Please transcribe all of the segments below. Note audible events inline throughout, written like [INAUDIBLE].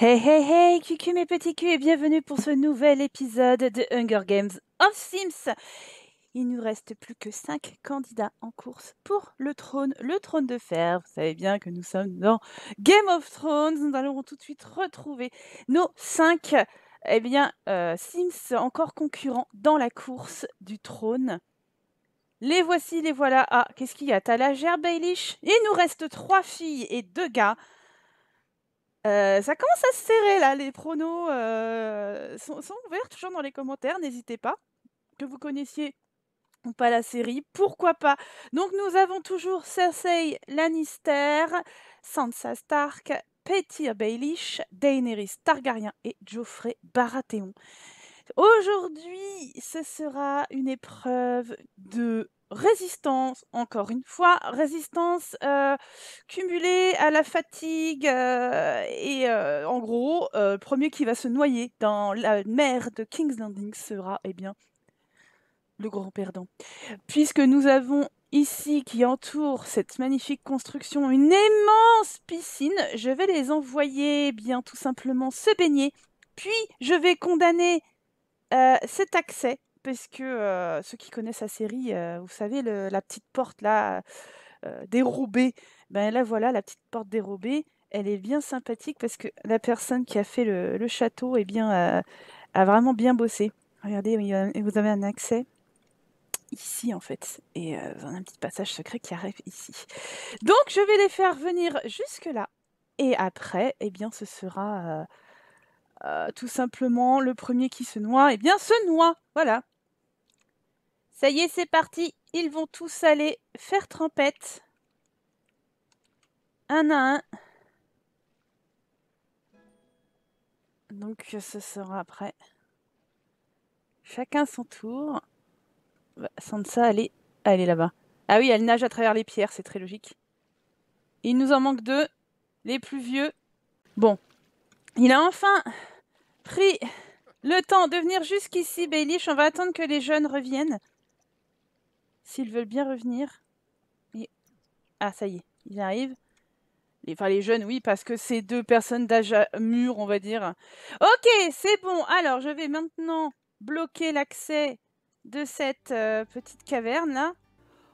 Hey hey hey, cucu mes petits culs et bienvenue pour ce nouvel épisode de Hunger Games of Sims. Il nous reste plus que 5 candidats en course pour le trône, le trône de fer. Vous savez bien que nous sommes dans Game of Thrones. Nous allons tout de suite retrouver nos 5 eh bien, euh, Sims encore concurrents dans la course du trône. Les voici, les voilà. Ah, qu'est-ce qu'il y a T'as la gerbe, Baelish Il nous reste 3 filles et 2 gars. Euh, ça commence à se serrer là, les pronos euh, sont, sont, ouverts toujours dans les commentaires, n'hésitez pas. Que vous connaissiez ou pas la série, pourquoi pas. Donc nous avons toujours Cersei Lannister, Sansa Stark, Petyr Baelish, Daenerys Targaryen et Geoffrey Baratheon. Aujourd'hui, ce sera une épreuve de résistance, encore une fois, résistance euh, cumulée à la fatigue euh, et euh, en gros, le premier qui va se noyer dans la mer de King's Landing sera, eh bien, le grand perdant. Puisque nous avons ici qui entoure cette magnifique construction une immense piscine, je vais les envoyer, bien, tout simplement se baigner, puis je vais condamner cet accès parce que ceux qui connaissent la série, vous savez, la petite porte là, dérobée, ben là voilà, la petite porte dérobée, elle est bien sympathique parce que la personne qui a fait le, château eh bien, a vraiment bien bossé. Regardez, euh, vous avez un accès ici en fait, et un petit passage secret qui arrive ici. Donc je vais les faire venir jusque là, et après, eh bien, ce sera... Euh, tout simplement, le premier qui se noie, eh bien, se noie. Voilà. Ça y est, c'est parti. Ils vont tous aller faire trempette. Un à un. Donc, ce sera après. Chacun son tour. Bah, Sansa, elle est, elle est là-bas. Ah oui, elle nage à travers les pierres, c'est très logique. Il nous en manque deux. Les plus vieux. Bon. Il a enfin pris le temps de venir jusqu'ici, Baelish. On va attendre que les jeunes reviennent. S'ils veulent bien revenir. Et... Ah, ça y est, ils arrivent. Les... Enfin, les jeunes, oui, parce que c'est deux personnes d'âge mûr, on va dire. Ok, c'est bon. Alors, je vais maintenant bloquer l'accès de cette euh, petite caverne, là.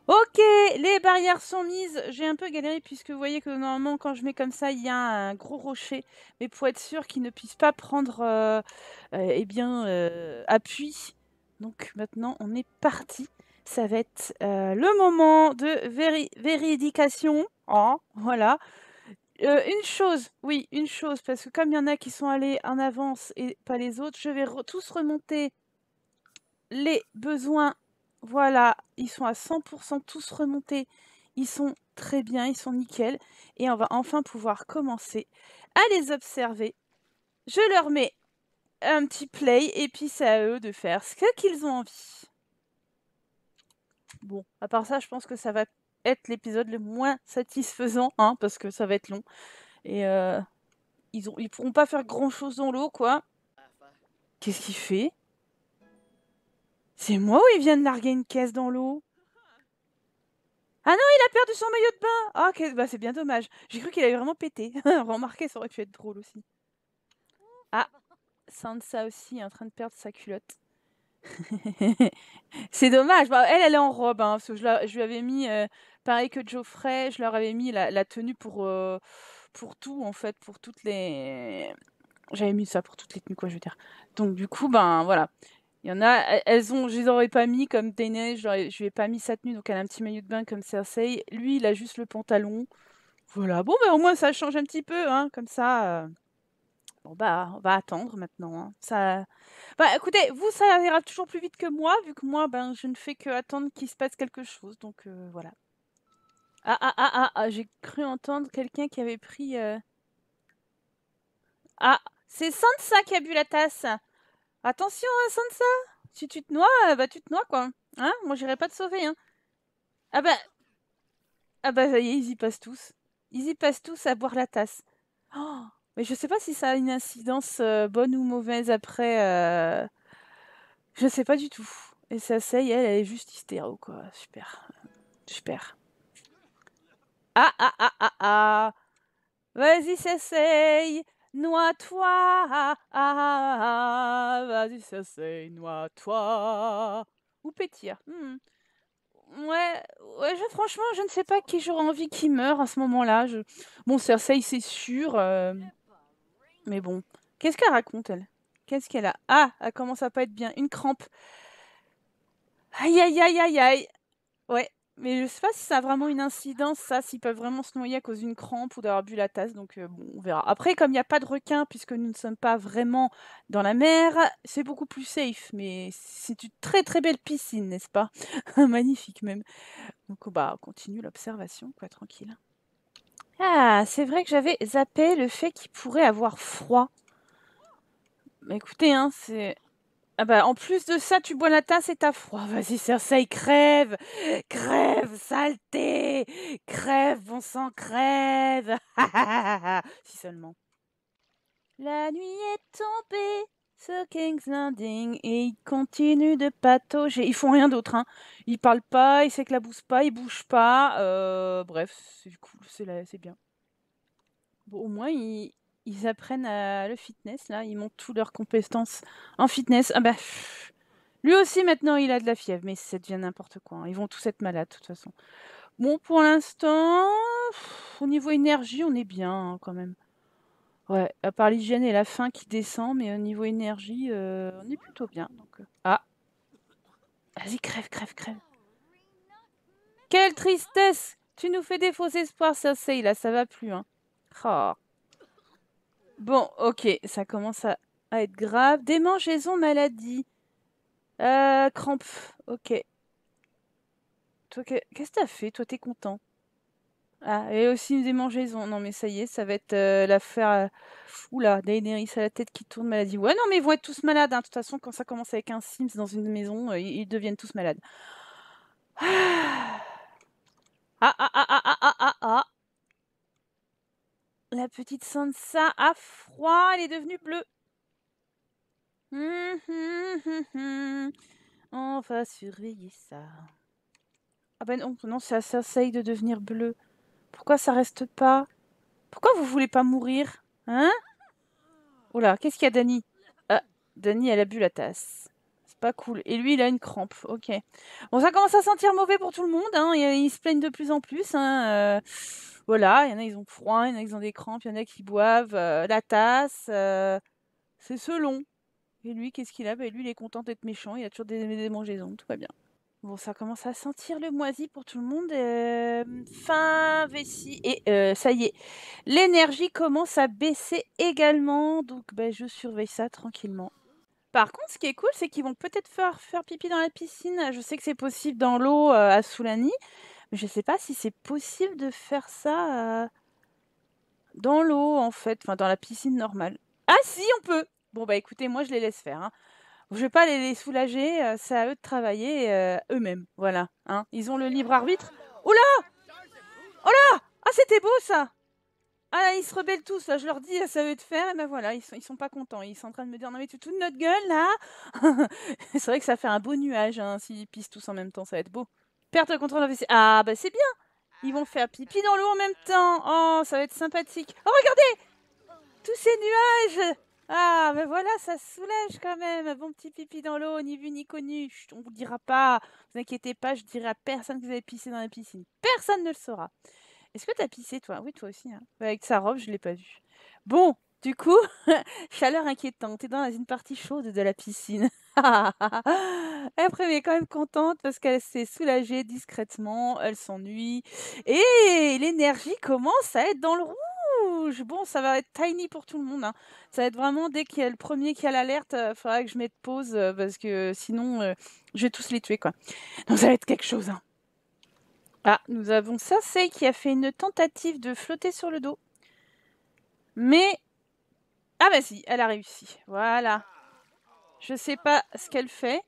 Ok, les barrières sont mises. J'ai un peu galéré puisque vous voyez que normalement quand je mets comme ça, il y a un gros rocher. Mais pour être sûr qu'il ne puisse pas prendre euh, euh, eh bien, euh, appui. Donc maintenant, on est parti. Ça va être le moment de véridication. Oh, voilà. une chose, oui, une chose, parce que comme il y en a qui sont allés en avance et pas les autres, je vais tous remonter les besoins voilà, ils sont à 100% tous remontés. Ils sont très bien, ils sont nickel. Et on va enfin pouvoir commencer à les observer. Je leur mets un petit play et puis c'est à eux de faire ce qu'ils ont envie. Bon, à part ça, je pense que ça va être l'épisode le moins satisfaisant, hein, parce que ça va être long. Et euh, ils, ne ils pourront pas faire grand chose dans l'eau, quoi. Qu'est-ce qu'il fait c'est moi ou il vient de larguer une caisse dans l'eau Ah non, il a perdu son maillot de bain Ah, bah, c'est bien dommage. J'ai cru qu'il avait vraiment pété. [LAUGHS] Remarquez, ça aurait pu être drôle aussi. Ah, Sansa aussi est en train de perdre sa culotte. [LAUGHS] c'est dommage. Bah, elle, elle est en robe. Hein, je, lui avais mis, euh, pareil que Geoffrey, je leur avais mis la, tenue pour, euh, pour tout, en fait, pour toutes les... J'avais mis ça pour toutes les tenues, quoi, je veux dire. Donc, du coup, ben voilà. Il y en a, elles ont, je les aurais pas mis comme Daenerys, je lui ai pas mis sa tenue, donc elle a un petit maillot de bain comme Cersei. Lui, il a juste le pantalon. Voilà, bon, bah, au moins ça change un petit peu, hein, comme ça. Euh. Bon, bah, on va attendre maintenant. Hein. Ça... Bah, écoutez, vous, ça ira toujours plus vite que moi, vu que moi, ben, je ne fais que attendre qu'il se passe quelque chose, donc euh, voilà. Ah, ah, ah, ah, ah, j'ai cru entendre quelqu'un qui avait pris. Euh. Ah, c'est Sansa qui a bu la tasse! Attention, hein, Sansa Si tu te noies, euh, bah tu te noies, quoi. Hein Moi, j'irai pas te sauver, hein. Ah bah... Ah bah, ça y est, ils y passent tous. Ils y passent tous à boire la tasse. Oh, mais je sais pas si ça a une incidence euh, bonne ou mauvaise après. Euh... Je sais pas du tout. Et ça, ça elle, elle est juste hystéro, quoi. Super. Super. Ah, ah, ah, ah, ah Vas-y, s'essaye noie-toi, vas-y, ça c'est, noie-toi. Ou pétir. Hmm. Ouais, ouais franchement, je ne sais pas qui j'aurais envie qui meurt à ce moment-là. Je... Bon, Cersei, c'est sûr. Euh, mais bon, qu'est-ce qu'elle raconte, elle Qu'est-ce qu'elle a Ah, elle commence à pas être bien. Une crampe. Aïe, aïe, aïe, aïe, aïe. Ouais, mais je sais pas si ça a vraiment une incidence, ça, s'ils peuvent vraiment se noyer à cause d'une crampe ou d'avoir bu la tasse, donc euh, on verra. Après, comme il n'y a pas de requin, puisque nous ne sommes pas vraiment dans la mer, c'est beaucoup plus safe, mais c'est une très très belle piscine, n'est-ce pas [LAUGHS] Magnifique même. Donc oh, bah, on continue l'observation, quoi, tranquille. Ah, c'est vrai que j'avais zappé le fait qu'il pourrait avoir froid. Bah, écoutez, hein, c'est... Ah bah, en plus de ça, tu bois la tasse et t'as froid. Oh, vas-y, Cersei, crève Crève, saleté Crève, bon sang, crève [LAUGHS] Si seulement. La nuit est tombée ce King's Landing et il continue de patauger. Ils font rien d'autre. Hein. Ils parlent pas, ils s'éclaboussent pas, ils bougent pas. Euh, bref, c'est cool, c'est bien. Bon, au moins, ils, ils apprennent à le fitness, là, ils montent toutes leurs compétences en fitness. Ah bah, lui aussi maintenant il a de la fièvre, mais ça devient n'importe quoi. Hein. Ils vont tous être malades de toute façon. Bon, pour l'instant, au niveau énergie, on est bien hein, quand même. Ouais, à part l'hygiène et la faim qui descend, mais au niveau énergie, euh, on est plutôt bien. Donc, euh. Ah Vas-y, crève, crève, crève. Quelle tristesse Tu nous fais des faux espoirs, ça c'est là, ça va plus, hein. Oh. Bon, ok, ça commence à, être grave. Démangeaison, maladie. Euh, crampe. Ok. Toi, qu'est-ce que t'as fait Toi, t'es content. Ah, et aussi une démangeaison. Non, mais ça y est, ça va être euh, l'affaire. Euh, oula, Daenerys à la tête qui tourne, maladie. Ouais, non, mais ils vont être tous malades. Hein. De toute façon, quand ça commence avec un Sims dans une maison, euh, ils deviennent tous malades. Ah, ah, petite Sansa a froid, elle est devenue bleue. Hum, hum, hum, On va surveiller ça. Ah ben non, non ça, essaye de devenir bleu. Pourquoi ça reste pas Pourquoi vous voulez pas mourir Hein Oh là, qu'est-ce qu'il y a, Dani Ah, Dani, elle a bu la tasse. C'est pas cool. Et lui, il a une crampe. Ok. Bon, ça commence à sentir mauvais pour tout le monde. Hein. Ils se plaignent de plus en plus. Hein. Euh voilà, il y en a, ils ont froid, il y en a, qui ont des crampes, il y en a qui boivent euh, la tasse. Euh, c'est selon. Et lui, qu'est-ce qu'il a bah, Lui, il est content d'être méchant, il a toujours des démangeaisons, tout va bien. Bon, ça commence à sentir le moisi pour tout le monde. Euh, fin, vessie. Et ça y est, l'énergie commence à baisser également. Donc, bah, je surveille ça tranquillement. Par contre, ce qui est cool, c'est qu'ils vont peut-être faire, pipi dans la piscine. Je sais que c'est possible dans l'eau à Soulani. Je sais pas si c'est possible de faire ça euh, dans l'eau, en fait, enfin dans la piscine normale. Ah si, on peut Bon, bah écoutez, moi je les laisse faire. Hein. Je vais pas les, soulager, euh, c'est à eux de travailler euh, eux-mêmes. Voilà, hein. ils ont le libre arbitre. Oula Oh là Ah, c'était beau ça Ah, ils se rebellent tous, hein. je leur dis, ça veut de faire, et ben voilà, ils sont, sont pas contents. Ils sont en train de me dire, non mais tu te de notre gueule là [LAUGHS] C'est vrai que ça fait un beau nuage, hein, s'ils pissent tous en même temps, ça va être beau. Perte de contrôle Ah, bah c'est bien. Ils vont faire pipi dans l'eau en même temps. Oh, ça va être sympathique. Oh, regardez Tous ces nuages Ah, bah voilà, ça soulège quand même. un Bon petit pipi dans l'eau, ni vu ni connu. on vous dira pas. Vous inquiétez pas, je dirai à personne que vous avez pissé dans la piscine. Personne ne le saura. Est-ce que t'as pissé, toi Oui, toi aussi. Hein. Bah, avec sa robe, je l'ai pas vu, Bon, du coup, [LAUGHS] chaleur inquiétante. T'es dans une partie chaude de la piscine. Après, [LAUGHS] elle est quand même contente parce qu'elle s'est soulagée discrètement. Elle s'ennuie. Et l'énergie commence à être dans le rouge. Bon, ça va être tiny pour tout le monde. Hein. Ça va être vraiment dès qu'il y a le premier qui a l'alerte, il euh, faudra que je mette pause euh, parce que sinon, euh, je vais tous les tuer. quoi. Donc, ça va être quelque chose. Hein. Ah, nous avons ça. C'est qui a fait une tentative de flotter sur le dos. Mais ah bah si, elle a réussi. Voilà. Je sais pas ce qu'elle fait.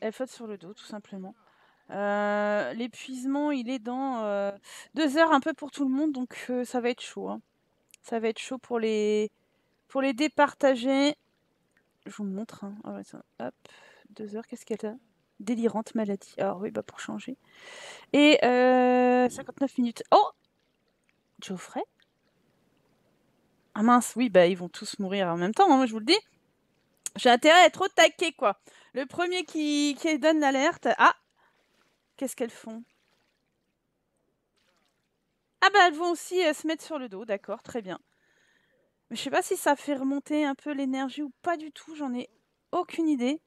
Elle faute sur le dos, tout simplement. Euh, l'épuisement, il est dans euh, deux heures un peu pour tout le monde, donc euh, ça va être chaud. Hein. Ça va être chaud pour les, pour les départager. Je vous montre. Hein. Ah hop, deux heures, qu'est-ce qu'elle a Délirante maladie. Alors ah oui, bah pour changer. Et 59 minutes. Oh Geoffrey ah mince, oui, bah ils vont tous mourir en même temps, hein, moi je vous le dis. J'ai intérêt à être au taquet, quoi. Le premier qui, qui donne l'alerte. Ah Qu'est-ce qu'elles font Ah bah elles vont aussi euh, se mettre sur le dos, d'accord, très bien. Mais je sais pas si ça fait remonter un peu l'énergie ou pas du tout, j'en ai aucune idée.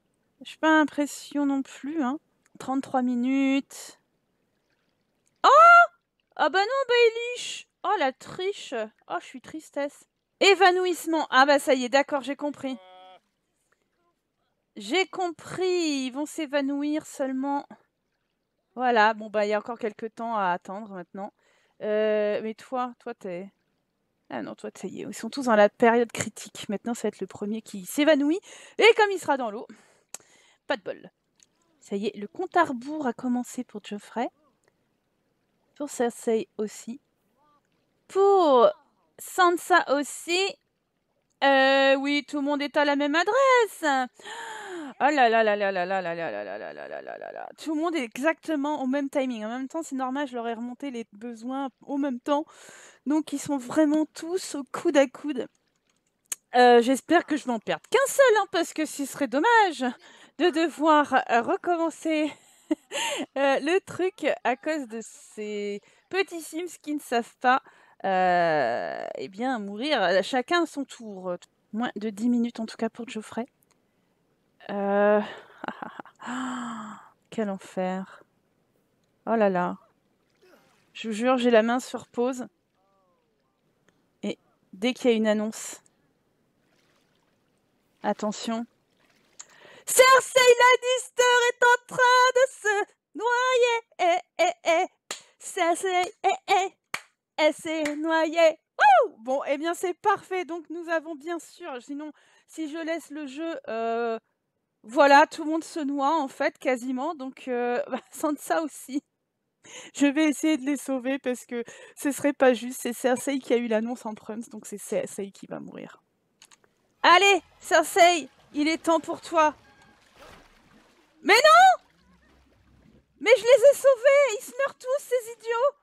Je pas l'impression non plus, hein. 33 minutes. Oh Ah bah non, bah Oh la triche Oh, je suis tristesse. Évanouissement. Ah bah ça y est, d'accord, j'ai compris. J'ai compris. Ils vont s'évanouir seulement. Voilà, bon bah il y a encore quelques temps à attendre maintenant. Euh, mais toi, toi t'es... Ah non, toi, ça y est, ils sont tous dans la période critique. Maintenant, ça va être le premier qui s'évanouit. Et comme il sera dans l'eau, pas de bol. Ça y est, le compte à rebours a commencé pour Geoffrey. Pour Cersei aussi. Pour Sansa aussi. oui, tout le monde est à la même adresse. Oh là là là là là là là là là là Tout le monde est exactement au même timing. En même temps, c'est normal, je leur ai remonté les besoins au même temps. Donc, ils sont vraiment tous au coude à coude. J'espère que je n'en perds qu'un seul, parce que ce serait dommage de devoir recommencer le truc à cause de ces petits Sims qui ne savent pas euh, eh bien, mourir euh, chacun à son tour. Euh, moins de 10 minutes en tout cas pour Geoffrey. [LAUGHS] Quel enfer. Oh là là. Je vous jure, j'ai la main sur pause. Et dès qu'il y a une annonce. Attention. Cersei Lannister est en train de se noyer. Cersei, eh, eh, eh elle s'est bon, eh bien c'est parfait. Donc nous avons bien sûr, sinon si je laisse le jeu, euh, voilà, tout le monde se noie en fait quasiment. Donc euh, ça [LAUGHS] aussi. Je vais essayer de les sauver parce que ce serait pas juste. C'est Cersei qui a eu l'annonce en prunes donc c'est Cersei qui va mourir. Allez, Cersei, il est temps pour toi. Mais non Mais je les ai sauvés Ils se meurent tous, ces idiots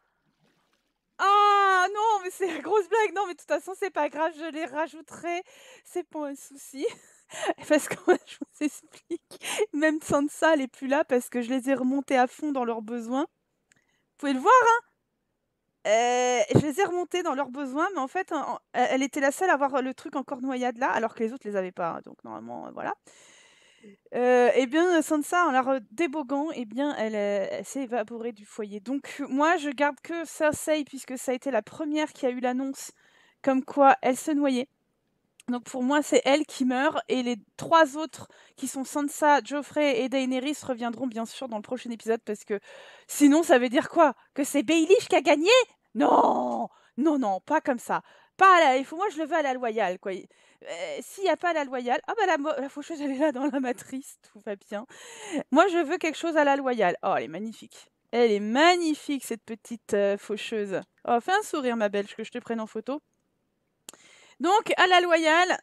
c'est la grosse blague. Non, mais de toute façon, c'est pas grave, je les rajouterai. C'est pas un souci. [LAUGHS] parce que je vous explique, même ça, elle est plus là parce que je les ai remontés à fond dans leurs besoins. Vous pouvez le voir, hein euh, je les ai remontés dans leurs besoins, mais en fait, elle était la seule à avoir le truc encore noyade là, alors que les autres les avaient pas. Hein. donc normalement, euh, voilà. Euh, eh bien, euh, Sansa, en la redéboguant, eh bien, euh, elle, s'est évaporée du foyer. Donc, moi, je garde que Cersei, puisque ça a été la première qui a eu l'annonce comme quoi elle se noyait. Donc, pour moi, c'est elle qui meurt, et les trois autres, qui sont Sansa, Geoffrey et Daenerys, reviendront bien sûr dans le prochain épisode, parce que sinon, ça veut dire quoi Que c'est Baelish qui a gagné Non Non, non, pas comme ça il faut, moi, je le veux à la loyale, quoi. Euh, s'il n'y a pas à la loyale, ah bah la, faucheuse, elle est là dans la matrice, tout va bien. Moi, je veux quelque chose à la loyale. Oh, elle est magnifique. Elle est magnifique, cette petite euh, faucheuse. Oh, fais un sourire, ma belge, que je te prenne en photo. Donc, à la loyale,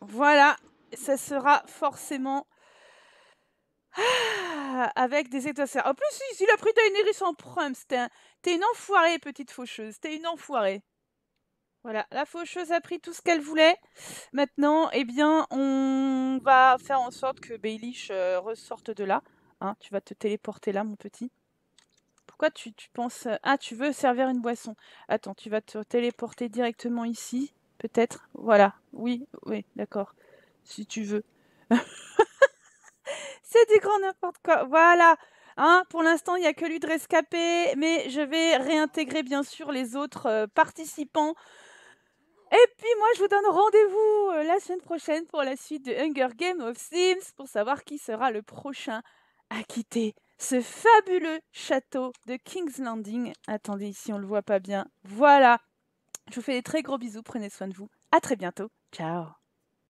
voilà, ça sera forcément ah, avec des étoiles. En plus, il a pris Daenerys en prime. C'était un, T'es une enfoirée, petite faucheuse. T'es une enfoirée. Voilà, la faucheuse a pris tout ce qu'elle voulait. Maintenant, eh bien, on va faire en sorte que Baelish euh, ressorte de là. Hein, tu vas te téléporter là, mon petit. Pourquoi tu, tu penses... Euh, ah, tu veux servir une boisson. Attends, tu vas te téléporter directement ici, peut-être. Voilà, oui, oui, d'accord. Si tu veux. [LAUGHS] C'est du grand n'importe quoi. Voilà, Hein, pour l'instant, il n'y a que lui de rescapé, mais je vais réintégrer bien sûr les autres euh, participants. Et puis moi, je vous donne rendez-vous euh, la semaine prochaine pour la suite de Hunger Game of Sims pour savoir qui sera le prochain à quitter ce fabuleux château de King's Landing. Attendez, ici on ne le voit pas bien. Voilà. Je vous fais des très gros bisous, prenez soin de vous. À très bientôt. Ciao.